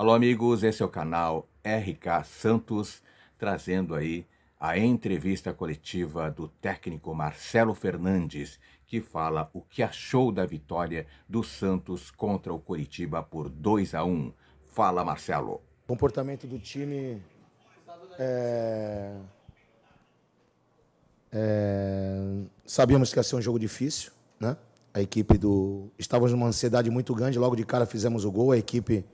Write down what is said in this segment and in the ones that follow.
Alô, amigos, esse é o canal RK Santos, trazendo aí a entrevista coletiva do técnico Marcelo Fernandes, que fala o que achou da vitória do Santos contra o Curitiba por 2 a 1. Fala, Marcelo. O comportamento do time é... É... Sabíamos que ia ser um jogo difícil, né? A equipe do. Estávamos numa ansiedade muito grande, logo de cara fizemos o gol, a equipe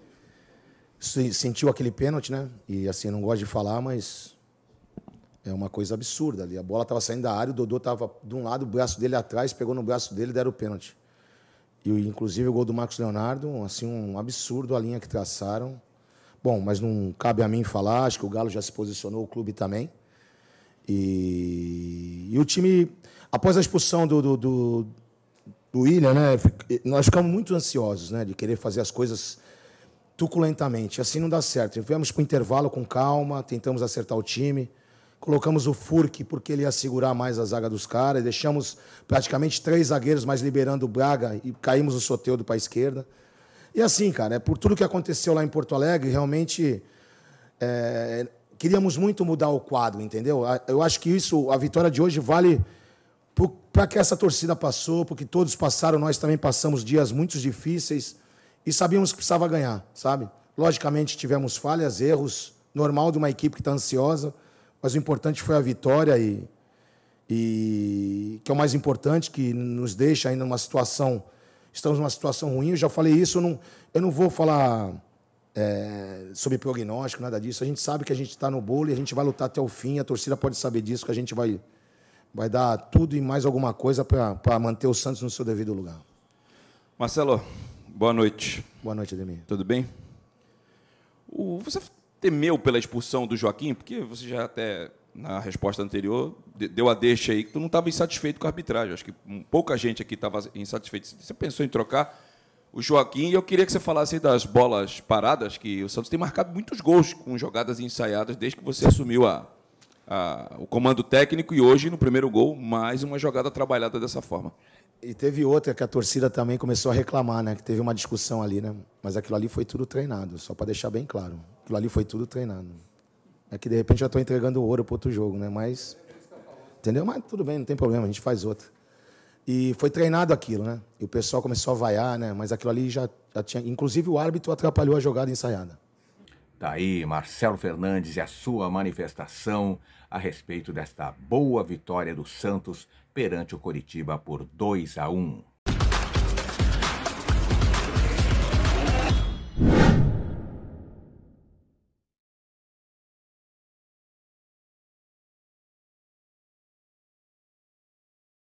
sentiu aquele pênalti, né? E assim, não gosto de falar, mas é uma coisa absurda ali. A bola estava saindo da área, o Dodô estava de um lado, o braço dele atrás, pegou no braço dele e deram o pênalti. E inclusive o gol do Marcos Leonardo, assim, um absurdo a linha que traçaram. Bom, mas não cabe a mim falar, acho que o Galo já se posicionou, o clube também. E, e o time, após a expulsão do, do, do, do William, né, nós ficamos muito ansiosos né, de querer fazer as coisas tuculentamente. Assim não dá certo. Viemos para o intervalo com calma, tentamos acertar o time, colocamos o Furque porque ele ia segurar mais a zaga dos caras, deixamos praticamente três zagueiros, mas liberando o Braga e caímos o Soteudo para a esquerda. E assim, cara, é por tudo que aconteceu lá em Porto Alegre, realmente é, queríamos muito mudar o quadro, entendeu? Eu acho que isso, a vitória de hoje vale para que essa torcida passou, porque todos passaram, nós também passamos dias muito difíceis e sabíamos que precisava ganhar, sabe? Logicamente tivemos falhas, erros, normal de uma equipe que está ansiosa, mas o importante foi a vitória e, e que é o mais importante, que nos deixa ainda numa situação, estamos numa situação ruim. Eu já falei isso, eu não, eu não vou falar é, sobre prognóstico, nada disso. A gente sabe que a gente está no bolo e a gente vai lutar até o fim. A torcida pode saber disso, que a gente vai, vai dar tudo e mais alguma coisa para manter o Santos no seu devido lugar. Marcelo, Boa noite. Boa noite, Ademir. Tudo bem? você temeu pela expulsão do Joaquim? Porque você já até, na resposta anterior, deu a deixa aí que tu não estava insatisfeito com a arbitragem. Acho que pouca gente aqui estava insatisfeita. Você pensou em trocar o Joaquim e eu queria que você falasse das bolas paradas, que o Santos tem marcado muitos gols com jogadas ensaiadas desde que você assumiu a, a, o comando técnico e hoje, no primeiro gol, mais uma jogada trabalhada dessa forma. E teve outra que a torcida também começou a reclamar, né? Que teve uma discussão ali, né? Mas aquilo ali foi tudo treinado, só para deixar bem claro. Aquilo ali foi tudo treinado. É que de repente já estou entregando ouro para outro jogo, né? Mas. Entendeu? Mas tudo bem, não tem problema, a gente faz outra. E foi treinado aquilo, né? E o pessoal começou a vaiar, né? Mas aquilo ali já, já tinha. Inclusive o árbitro atrapalhou a jogada ensaiada. Tá aí, Marcelo Fernandes e a sua manifestação a respeito desta boa vitória do Santos perante o Coritiba por 2 a 1.